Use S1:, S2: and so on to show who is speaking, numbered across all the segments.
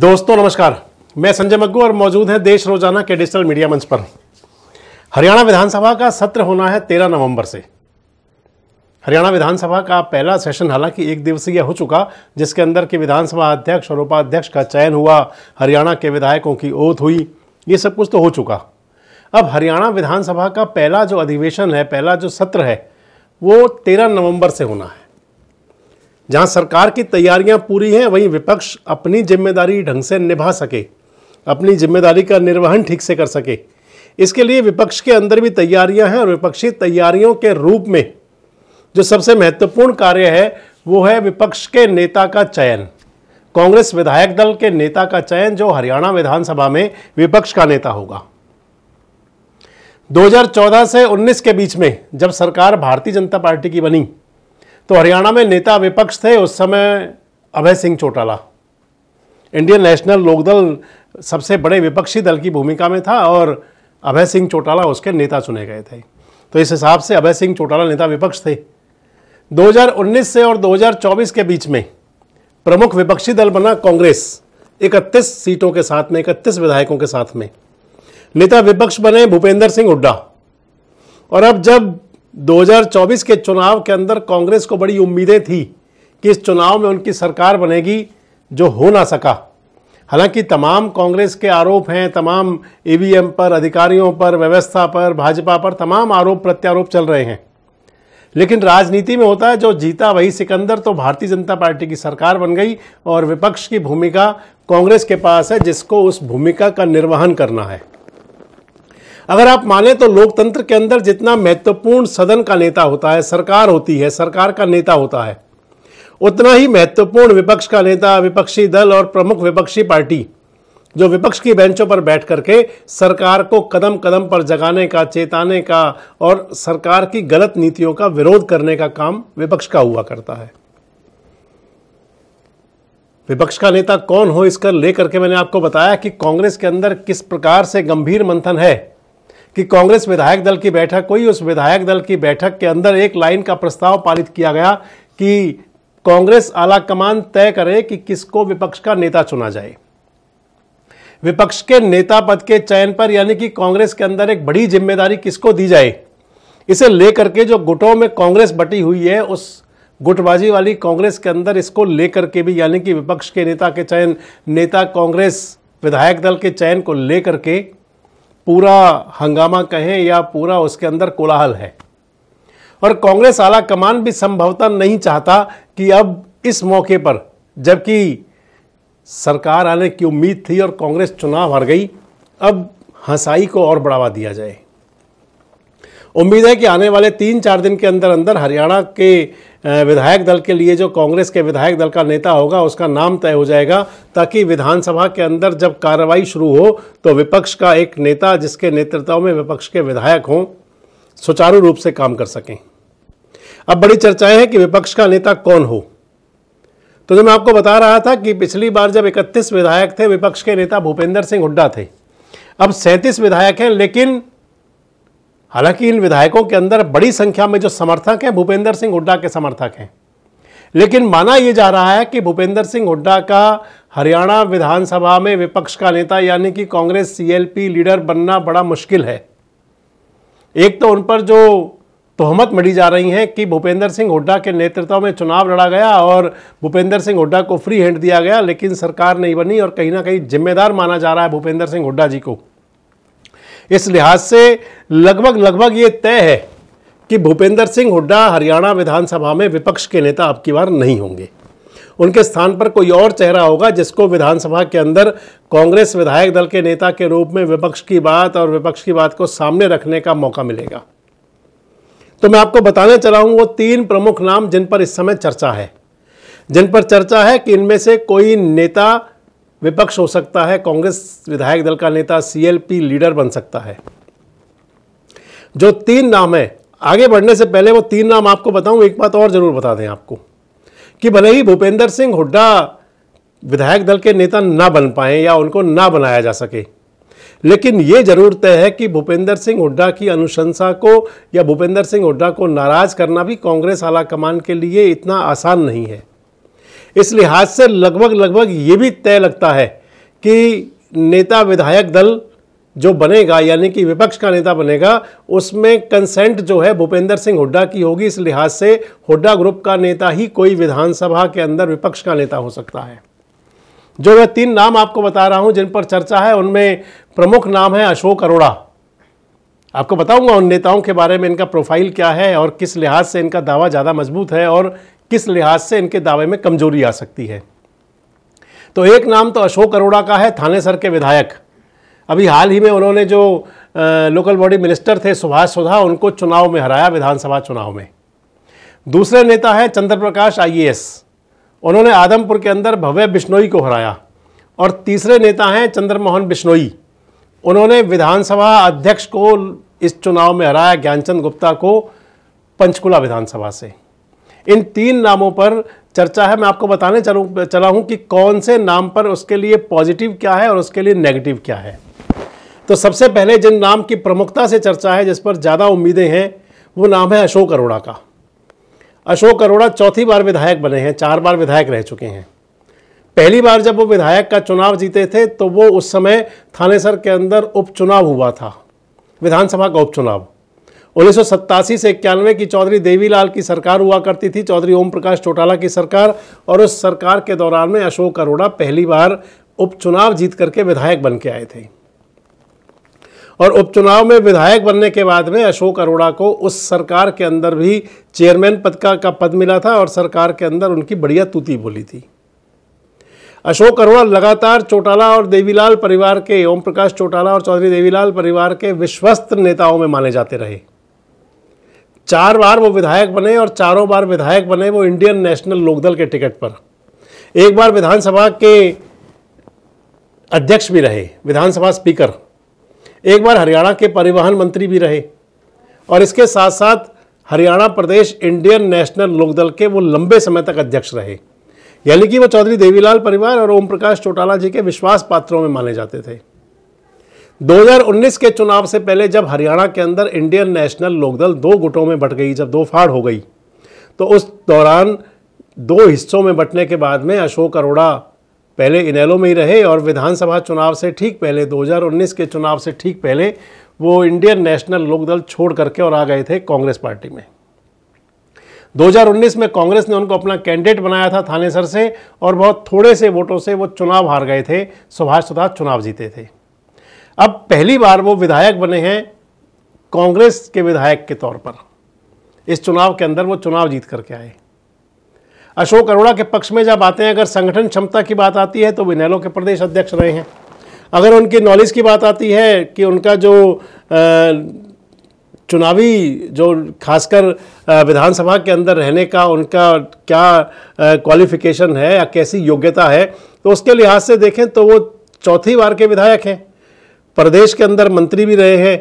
S1: दोस्तों नमस्कार मैं संजय मग्गू और मौजूद हैं देश रोजाना के डिजिटल मीडिया मंच पर हरियाणा विधानसभा का सत्र होना है तेरह नवंबर से हरियाणा विधानसभा का पहला सेशन हालांकि एक दिवसीय हो चुका जिसके अंदर के विधानसभा अध्यक्ष और उपाध्यक्ष का चयन हुआ हरियाणा के विधायकों की ओत हुई ये सब कुछ तो हो चुका अब हरियाणा विधानसभा का पहला जो अधिवेशन है पहला जो सत्र है वो तेरह नवम्बर से होना है जहां सरकार की तैयारियां पूरी हैं वहीं विपक्ष अपनी जिम्मेदारी ढंग से निभा सके अपनी जिम्मेदारी का निर्वहन ठीक से कर सके इसके लिए विपक्ष के अंदर भी तैयारियां हैं और विपक्षी तैयारियों के रूप में जो सबसे महत्वपूर्ण कार्य है वो है विपक्ष के नेता का चयन कांग्रेस विधायक दल के नेता का चयन जो हरियाणा विधानसभा में विपक्ष का नेता होगा 2014 से 19 के बीच में जब सरकार भारतीय जनता पार्टी की बनी तो हरियाणा में नेता विपक्ष थे उस समय अभय सिंह चौटाला इंडियन नेशनल लोकदल सबसे बड़े विपक्षी दल की भूमिका में था और अभय सिंह चौटाला उसके नेता चुने गए थे तो इस हिसाब से अभय सिंह चौटाला नेता विपक्ष थे 2019 से और 2024 के बीच में प्रमुख विपक्षी दल बना कांग्रेस 31 सीटों के साथ में 31 विधायकों के साथ में नेता विपक्ष बने भूपेंद्र सिंह हुड्डा और अब जब 2024 के चुनाव के अंदर कांग्रेस को बड़ी उम्मीदें थी कि इस चुनाव में उनकी सरकार बनेगी जो हो ना सका हालांकि तमाम कांग्रेस के आरोप हैं तमाम ईवीएम e पर अधिकारियों पर व्यवस्था पर भाजपा पर तमाम आरोप प्रत्यारोप चल रहे हैं लेकिन राजनीति में होता है जो जीता वही सिकंदर तो भारतीय जनता पार्टी की सरकार बन गई और विपक्ष की भूमिका कांग्रेस के पास है जिसको उस भूमिका का निर्वहन करना है अगर आप माने तो लोकतंत्र के अंदर जितना महत्वपूर्ण सदन का नेता होता है सरकार होती है सरकार का नेता होता है उतना ही महत्वपूर्ण विपक्ष का नेता विपक्षी दल और प्रमुख विपक्षी पार्टी जो विपक्ष की बेंचों पर बैठ करके सरकार को कदम कदम पर जगाने का चेताने का और सरकार की गलत नीतियों का विरोध करने का काम विपक्ष का हुआ करता है विपक्ष का नेता कौन हो इसका लेकर के मैंने आपको बताया कि कांग्रेस के अंदर किस प्रकार से गंभीर मंथन है कि कांग्रेस विधायक दल की बैठक हुई उस विधायक दल की बैठक के अंदर एक लाइन का प्रस्ताव पारित किया गया कि कांग्रेस आलाकमान तय करे कि किसको विपक्ष का नेता चुना जाए विपक्ष के नेता पद के चयन पर यानी कि कांग्रेस के अंदर एक बड़ी जिम्मेदारी किसको दी जाए इसे लेकर के जो गुटों में कांग्रेस बटी हुई है उस गुटबाजी वाली कांग्रेस के अंदर इसको लेकर के भी यानी कि विपक्ष के नेता के चयन नेता कांग्रेस विधायक दल के चयन को लेकर के पूरा हंगामा कहें या पूरा उसके अंदर कोलाहल है और कांग्रेस आला कमान भी संभवतः नहीं चाहता कि अब इस मौके पर जबकि सरकार आने की उम्मीद थी और कांग्रेस चुनाव हार गई अब हंसाई को और बढ़ावा दिया जाए उम्मीद है कि आने वाले तीन चार दिन के अंदर अंदर हरियाणा के विधायक दल के लिए जो कांग्रेस के विधायक दल का नेता होगा उसका नाम तय हो जाएगा ताकि विधानसभा के अंदर जब कार्रवाई शुरू हो तो विपक्ष का एक नेता जिसके नेतृत्व में विपक्ष के विधायक हों सुचारू रूप से काम कर सकें अब बड़ी चर्चाएं हैं कि विपक्ष का नेता कौन हो तो जो मैं आपको बता रहा था कि पिछली बार जब 31 विधायक थे विपक्ष के नेता भूपेंद्र सिंह हुड्डा थे अब 37 विधायक हैं लेकिन हालांकि इन विधायकों के अंदर बड़ी संख्या में जो समर्थक हैं भूपेंद्र सिंह हुड्डा के समर्थक हैं लेकिन माना यह जा रहा है कि भूपेंद्र सिंह हुड्डा का हरियाणा विधानसभा में विपक्ष का नेता यानी कि कांग्रेस सीएलपी लीडर बनना बड़ा मुश्किल है एक तो उन पर जो तोहमत मढ़ी जा रही है कि भूपेंद्र सिंह हुड्डा के नेतृत्व में चुनाव लड़ा गया और भूपेंद्र सिंह हुड्डा को फ्री हैंड दिया गया लेकिन सरकार नहीं बनी और कहीं ना कहीं जिम्मेदार माना जा रहा है भूपेंद्र सिंह हुड्डा जी को इस लिहाज से लगभग लगभग ये तय है कि भूपेंद्र सिंह हुड्डा हरियाणा विधानसभा में विपक्ष के नेता अब की बार नहीं होंगे उनके स्थान पर कोई और चेहरा होगा जिसको विधानसभा के अंदर कांग्रेस विधायक दल के नेता के रूप में विपक्ष की बात और विपक्ष की बात को सामने रखने का मौका मिलेगा तो मैं आपको बताने चला हूं वो तीन प्रमुख नाम जिन पर इस समय चर्चा है जिन पर चर्चा है कि इनमें से कोई नेता विपक्ष हो सकता है कांग्रेस विधायक दल का नेता सीएलपी लीडर बन सकता है जो तीन नाम है आगे बढ़ने से पहले वो तीन नाम आपको बताऊं एक बात और ज़रूर बता दें आपको कि भले ही भूपेंद्र सिंह हुड्डा विधायक दल के नेता ना बन पाए या उनको ना बनाया जा सके लेकिन ये जरूर तय है कि भूपेंद्र सिंह हुड्डा की अनुशंसा को या भूपेंद्र सिंह हुड्डा को नाराज करना भी कांग्रेस आला कमान के लिए इतना आसान नहीं है इस लिहाज से लगभग लगभग ये भी तय लगता है कि नेता विधायक दल जो बनेगा यानी कि विपक्ष का नेता बनेगा उसमें कंसेंट जो है भूपेंद्र सिंह हुड्डा की होगी इस लिहाज से हुड्डा ग्रुप का नेता ही कोई विधानसभा के अंदर विपक्ष का नेता हो सकता है जो मैं तीन नाम आपको बता रहा हूं जिन पर चर्चा है उनमें प्रमुख नाम है अशोक अरोड़ा आपको बताऊंगा उन नेताओं के बारे में इनका प्रोफाइल क्या है और किस लिहाज से इनका दावा ज़्यादा मजबूत है और किस लिहाज से इनके दावे में कमजोरी आ सकती है तो एक नाम तो अशोक अरोड़ा का है थाने सर के विधायक अभी हाल ही में उन्होंने जो आ, लोकल बॉडी मिनिस्टर थे सुभाष सुधा उनको चुनाव में हराया विधानसभा चुनाव में दूसरे नेता है चंद्र प्रकाश आईएएस उन्होंने आदमपुर के अंदर भव्य बिश्नोई को हराया और तीसरे नेता हैं चंद्रमोहन बिश्नोई उन्होंने विधानसभा अध्यक्ष को इस चुनाव में हराया ज्ञानचंद गुप्ता को पंचकुला विधानसभा से इन तीन नामों पर चर्चा है मैं आपको बताने चलूँ चला हूँ कि कौन से नाम पर उसके लिए पॉजिटिव क्या है और उसके लिए नेगेटिव क्या है तो सबसे पहले जिन नाम की प्रमुखता से चर्चा है जिस पर ज़्यादा उम्मीदें हैं वो नाम है अशोक अरोड़ा का अशोक अरोड़ा चौथी बार विधायक बने हैं चार बार विधायक रह चुके हैं पहली बार जब वो विधायक का चुनाव जीते थे तो वो उस समय थानेसर के अंदर उपचुनाव हुआ था विधानसभा का उपचुनाव उन्नीस से इक्यानवे की चौधरी देवीलाल की सरकार हुआ करती थी चौधरी ओम प्रकाश चौटाला की सरकार और उस सरकार के दौरान में अशोक अरोड़ा पहली बार उपचुनाव जीत करके विधायक बन के आए थे और उपचुनाव में विधायक बनने के बाद में अशोक अरोड़ा को उस सरकार के अंदर भी चेयरमैन पद का, का पद मिला था और सरकार के अंदर उनकी बढ़िया तूती बोली थी अशोक अरोड़ा लगातार चौटाला और देवीलाल परिवार के ओम प्रकाश चौटाला और चौधरी देवीलाल परिवार के विश्वस्त नेताओं में माने जाते रहे चार बार वो विधायक बने और चारों बार विधायक बने वो इंडियन नेशनल लोकदल के टिकट पर एक बार विधानसभा के अध्यक्ष भी रहे विधानसभा स्पीकर एक बार हरियाणा के परिवहन मंत्री भी रहे और इसके साथ साथ हरियाणा प्रदेश इंडियन नेशनल लोकदल के वो लंबे समय तक अध्यक्ष रहे यानी कि वो चौधरी देवीलाल परिवार और ओम प्रकाश चौटाला जी के विश्वास पात्रों में माने जाते थे 2019 के चुनाव से पहले जब हरियाणा के अंदर इंडियन नेशनल लोकदल दो गुटों में बट गई जब दो फाड़ हो गई तो उस दौरान दो हिस्सों में बटने के बाद में अशोक अरोड़ा पहले इनेलो में ही रहे और विधानसभा चुनाव से ठीक पहले 2019 के चुनाव से ठीक पहले वो इंडियन नेशनल लोकदल छोड़ करके और आ गए थे कांग्रेस पार्टी में 2019 में कांग्रेस ने उनको अपना कैंडिडेट बनाया था थानेसर से और बहुत थोड़े से वोटों से वो चुनाव हार गए थे सुभाष सुधार चुनाव जीते थे अब पहली बार वो विधायक बने हैं कांग्रेस के विधायक के तौर पर इस चुनाव के अंदर वो चुनाव जीत करके आए अशोक अरोड़ा के पक्ष में जब आते हैं अगर संगठन क्षमता की बात आती है तो वे नैलो के प्रदेश अध्यक्ष रहे हैं अगर उनकी नॉलेज की बात आती है कि उनका जो चुनावी जो खासकर विधानसभा के अंदर रहने का उनका क्या क्वालिफिकेशन है या कैसी योग्यता है तो उसके लिहाज से देखें तो वो चौथी बार के विधायक हैं प्रदेश के अंदर मंत्री भी रहे हैं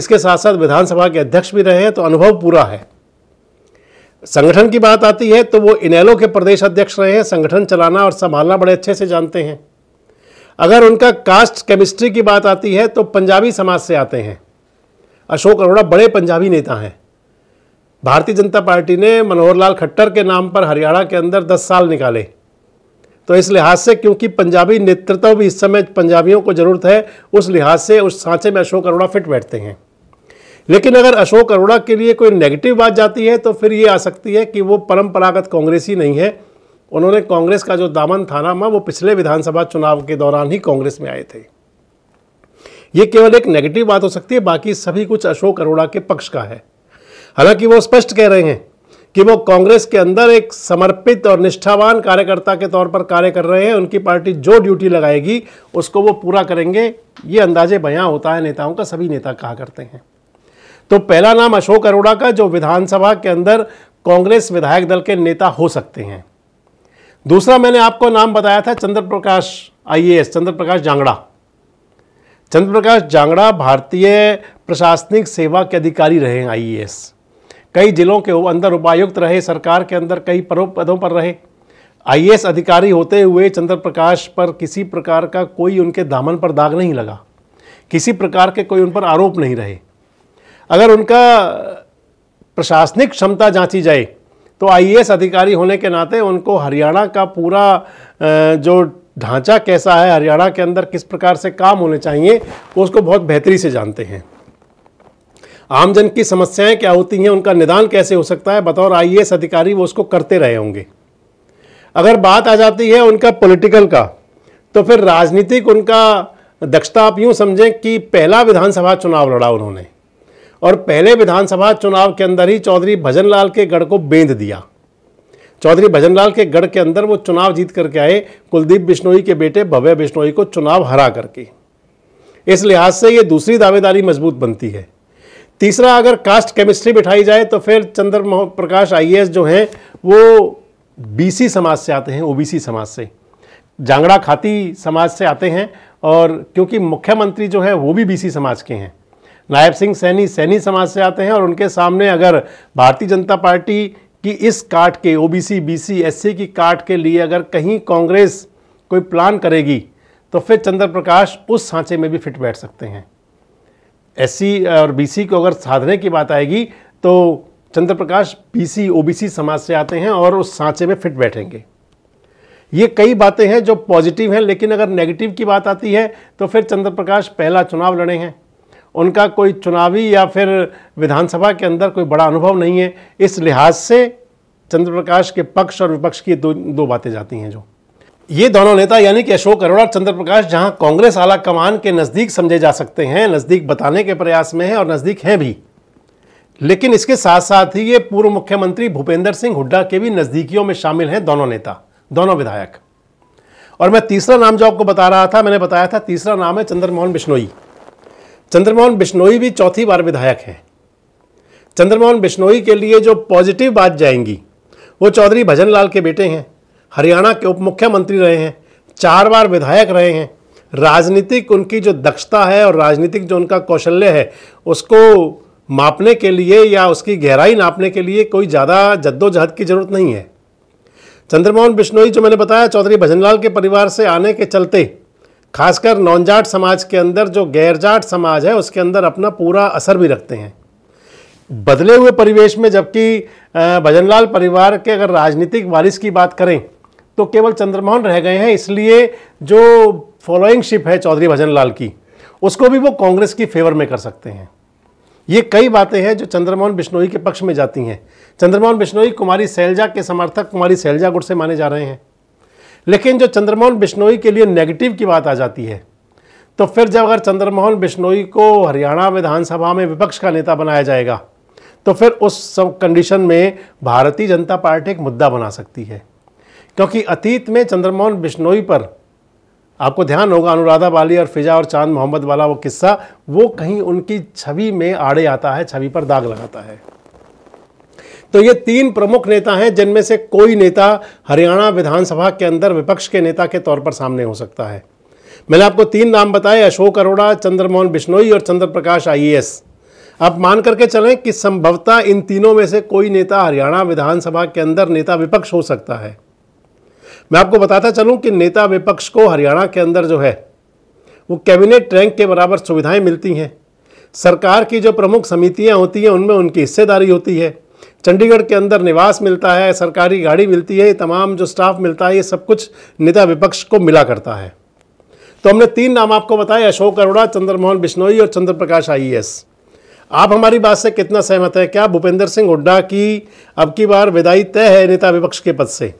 S1: इसके साथ साथ विधानसभा के अध्यक्ष भी रहे हैं तो अनुभव पूरा है संगठन की बात आती है तो वो इनेलो के प्रदेश अध्यक्ष रहे हैं संगठन चलाना और संभालना बड़े अच्छे से जानते हैं अगर उनका कास्ट केमिस्ट्री की बात आती है तो पंजाबी समाज से आते हैं अशोक अरोड़ा बड़े पंजाबी नेता हैं भारतीय जनता पार्टी ने मनोहर लाल खट्टर के नाम पर हरियाणा के अंदर 10 साल निकाले तो इस लिहाज से क्योंकि पंजाबी नेतृत्व भी इस समय पंजाबियों को ज़रूरत है उस लिहाज से उस सांचे में अशोक अरोड़ा फिट बैठते हैं लेकिन अगर अशोक अरोड़ा के लिए कोई नेगेटिव बात जाती है तो फिर ये आ सकती है कि वो परंपरागत कांग्रेसी नहीं है उन्होंने कांग्रेस का जो दामन थाना मा वो पिछले विधानसभा चुनाव के दौरान ही कांग्रेस में आए थे ये केवल एक नेगेटिव बात हो सकती है बाकी सभी कुछ अशोक अरोड़ा के पक्ष का है हालांकि वो स्पष्ट कह रहे हैं कि वो कांग्रेस के अंदर एक समर्पित और निष्ठावान कार्यकर्ता के तौर पर कार्य कर रहे हैं उनकी पार्टी जो ड्यूटी लगाएगी उसको वो पूरा करेंगे ये अंदाजे बयां होता है नेताओं का सभी नेता कहा करते हैं तो पहला नाम अशोक अरोड़ा का जो विधानसभा के अंदर कांग्रेस विधायक दल के नेता हो सकते हैं दूसरा मैंने आपको नाम बताया था चंद्र प्रकाश आईएएस चंद्र प्रकाश जांगड़ा चंद्र प्रकाश जांगड़ा भारतीय प्रशासनिक सेवा के अधिकारी रहे हैं आईएएस कई जिलों के अंदर उपायुक्त रहे सरकार के अंदर कई पदों पर रहे आई अधिकारी होते हुए चंद्र प्रकाश पर किसी प्रकार का कोई उनके दामन पर दाग नहीं लगा किसी प्रकार के कोई उन पर आरोप नहीं रहे अगर उनका प्रशासनिक क्षमता जांची जाए तो आई अधिकारी होने के नाते उनको हरियाणा का पूरा जो ढांचा कैसा है हरियाणा के अंदर किस प्रकार से काम होने चाहिए वो उसको बहुत बेहतरी से जानते हैं आमजन की समस्याएं क्या होती हैं उनका निदान कैसे हो सकता है बतौर आई अधिकारी वो उसको करते रहे होंगे अगर बात आ जाती है उनका पॉलिटिकल का तो फिर राजनीतिक उनका दक्षता आप यूँ समझें कि पहला विधानसभा चुनाव लड़ा उन्होंने और पहले विधानसभा चुनाव के अंदर ही चौधरी भजनलाल के गढ़ को बेंद दिया चौधरी भजनलाल के गढ़ के अंदर वो चुनाव जीत करके आए कुलदीप बिश्नोई के बेटे भव्य बिश्नोई को चुनाव हरा करके इस लिहाज से ये दूसरी दावेदारी मजबूत बनती है तीसरा अगर कास्ट केमिस्ट्री बिठाई जाए तो फिर चंद्र प्रकाश आई जो हैं वो बीसी समाज से आते हैं ओबीसी समाज से जांगड़ा खाती समाज से आते हैं और क्योंकि मुख्यमंत्री जो है वो भी बीसी समाज के हैं नायब सिंह सैनी सैनी समाज से आते हैं और उनके सामने अगर भारतीय जनता पार्टी की इस काट के ओबीसी बीसी एससी की काट के लिए अगर कहीं कांग्रेस कोई प्लान करेगी तो फिर चंद्र प्रकाश उस सांचे में भी फिट बैठ सकते हैं एस और बी को अगर साधने की बात आएगी तो चंद्र प्रकाश बी ओबीसी समाज से आते हैं और उस सांचे में फिट बैठेंगे ये कई बातें हैं जो पॉजिटिव हैं लेकिन अगर नेगेटिव की बात आती है तो फिर चंद्र प्रकाश पहला चुनाव लड़े हैं उनका कोई चुनावी या फिर विधानसभा के अंदर कोई बड़ा अनुभव नहीं है इस लिहाज से चंद्र प्रकाश के पक्ष और विपक्ष की दो दो बातें जाती हैं जो ये दोनों नेता यानी कि अशोक अरोड़ा और चंद्र प्रकाश जहां कांग्रेस आला कमान के नज़दीक समझे जा सकते हैं नज़दीक बताने के प्रयास में हैं और नज़दीक हैं भी लेकिन इसके साथ साथ ही ये पूर्व मुख्यमंत्री भूपेंद्र सिंह हुड्डा के भी नज़दीकियों में शामिल हैं दोनों नेता दोनों विधायक और मैं तीसरा नाम जो आपको बता रहा था मैंने बताया था तीसरा नाम है चंद्रमोहन बिश्नोई चंद्रमोहन बिश्नोई भी चौथी बार विधायक हैं चंद्रमोहन बिश्नोई के लिए जो पॉजिटिव बात जाएंगी वो चौधरी भजन लाल के बेटे हैं हरियाणा के उप मुख्यमंत्री रहे हैं चार बार विधायक रहे हैं राजनीतिक उनकी जो दक्षता है और राजनीतिक जो उनका कौशल्य है उसको मापने के लिए या उसकी गहराई नापने के लिए कोई ज़्यादा जद्दोजहद की ज़रूरत नहीं है चंद्रमोहन बिश्नोई जो मैंने बताया चौधरी भजनलाल के परिवार से आने के चलते खासकर नॉनजाट समाज के अंदर जो गैरजाट समाज है उसके अंदर अपना पूरा असर भी रखते हैं बदले हुए परिवेश में जबकि भजनलाल परिवार के अगर राजनीतिक वारिस की बात करें तो केवल चंद्रमोहन रह गए हैं इसलिए जो फॉलोइंग शिप है चौधरी भजन लाल की उसको भी वो कांग्रेस की फेवर में कर सकते हैं ये कई बातें हैं जो चंद्रमोहन बिश्नोई के पक्ष में जाती हैं चंद्रमोहन बिश्नोई कुमारी सैलजा के समर्थक कुमारी सैलजा गुट से माने जा रहे हैं लेकिन जो चंद्रमोहन बिश्नोई के लिए नेगेटिव की बात आ जाती है तो फिर जब अगर चंद्रमोहन बिश्नोई को हरियाणा विधानसभा में विपक्ष का नेता बनाया जाएगा तो फिर उस सब कंडीशन में भारतीय जनता पार्टी एक मुद्दा बना सकती है क्योंकि अतीत में चंद्रमोहन बिश्नोई पर आपको ध्यान होगा अनुराधा बाली और फिजा और चांद मोहम्मद वाला वो किस्सा वो कहीं उनकी छवि में आड़े आता है छवि पर दाग लगाता है तो ये तीन प्रमुख नेता हैं जिनमें से कोई नेता हरियाणा विधानसभा के अंदर विपक्ष के नेता के तौर पर सामने हो सकता है मैंने आपको तीन नाम बताए अशोक अरोड़ा चंद्रमोहन बिश्नोई और चंद्र प्रकाश एस आप मान करके चलें कि संभवतः इन तीनों में से कोई नेता हरियाणा विधानसभा के अंदर नेता विपक्ष हो सकता है मैं आपको बताता चलूं कि नेता विपक्ष को हरियाणा के अंदर जो है वो कैबिनेट रैंक के बराबर सुविधाएं मिलती हैं सरकार की जो प्रमुख समितियां होती हैं उनमें उनकी हिस्सेदारी होती है चंडीगढ़ के अंदर निवास मिलता है सरकारी गाड़ी मिलती है तमाम जो स्टाफ मिलता है ये सब कुछ नेता विपक्ष को मिला करता है तो हमने तीन नाम आपको बताए अशोक अरोड़ा चंद्रमोहन बिश्नोई और चंद्र प्रकाश आई आप हमारी बात से कितना सहमत है क्या भूपेंद्र सिंह हुड्डा की अब की बार विदाई तय है नेता विपक्ष के पद से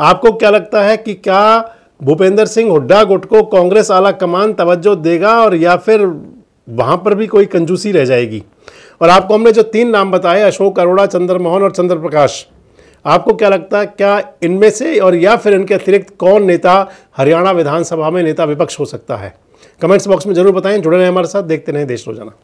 S1: आपको क्या लगता है कि क्या भूपेंद्र सिंह हुड्डा गुट को कांग्रेस आला कमान तवज्जो देगा और या फिर वहाँ पर भी कोई कंजूसी रह जाएगी और आपको हमने जो तीन नाम बताए अशोक अरोड़ा चंद्रमोहन और चंद्र प्रकाश आपको क्या लगता है क्या इनमें से और या फिर इनके अतिरिक्त कौन नेता हरियाणा विधानसभा में नेता विपक्ष हो सकता है कमेंट्स बॉक्स में जरूर बताएं जुड़े रहें हमारे साथ देखते रहें देश रोजाना